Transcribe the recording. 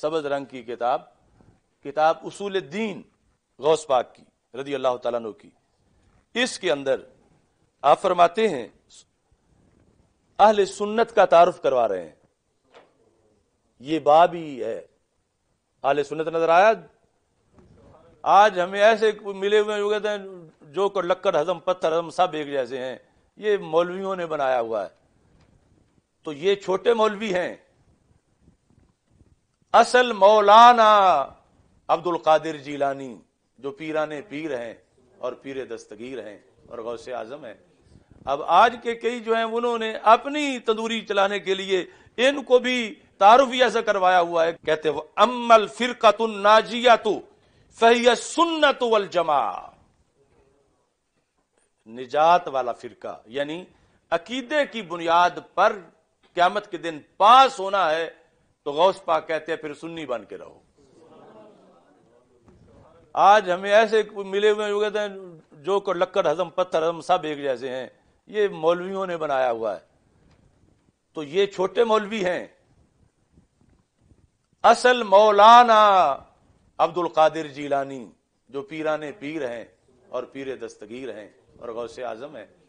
सबज रंग की किताब किताब उसूल दीन गौस पाक की रदी अल्लाह तु की इसके अंदर आप फरमाते हैं अहल सुन्नत का तारुफ करवा रहे हैं ये बाब ही है अहल सुन्नत नजर आया आज हमें ऐसे मिले हुए जो कहते हैं जो को लक्कड़ हजम पत्थर हजम सब एक जैसे हैं ये मौलवियों ने बनाया हुआ है तो ये छोटे मौलवी हैं असल मौलाना अब्दुल कादिर जीलानी जो पीराने पीर हैं और पीर दस्तगीर हैं और गौसे आजम हैं अब आज के कई जो हैं उन्होंने अपनी तंदूरी चलाने के लिए इनको भी तारुफ ऐसा करवाया हुआ है कहते अमल फिर नाजिया तो सही सुन्नत वल जमा निजात वाला फिरका यानी अकीदे की बुनियाद पर क्यामत के दिन पास होना है तो गौस पाक कहते हैं फिर सुन्नी बन के रहो आज हमें ऐसे मिले हुए जो कहते हैं जो को लक्कड़ हजम पत्थर हजम सब एक जैसे हैं ये मौलवियों ने बनाया हुआ है तो ये छोटे मौलवी हैं असल मौलाना अब्दुल कादिर जीलानी जो पीराने पीर हैं और पीर दस्तगीर हैं और गौसे आजम हैं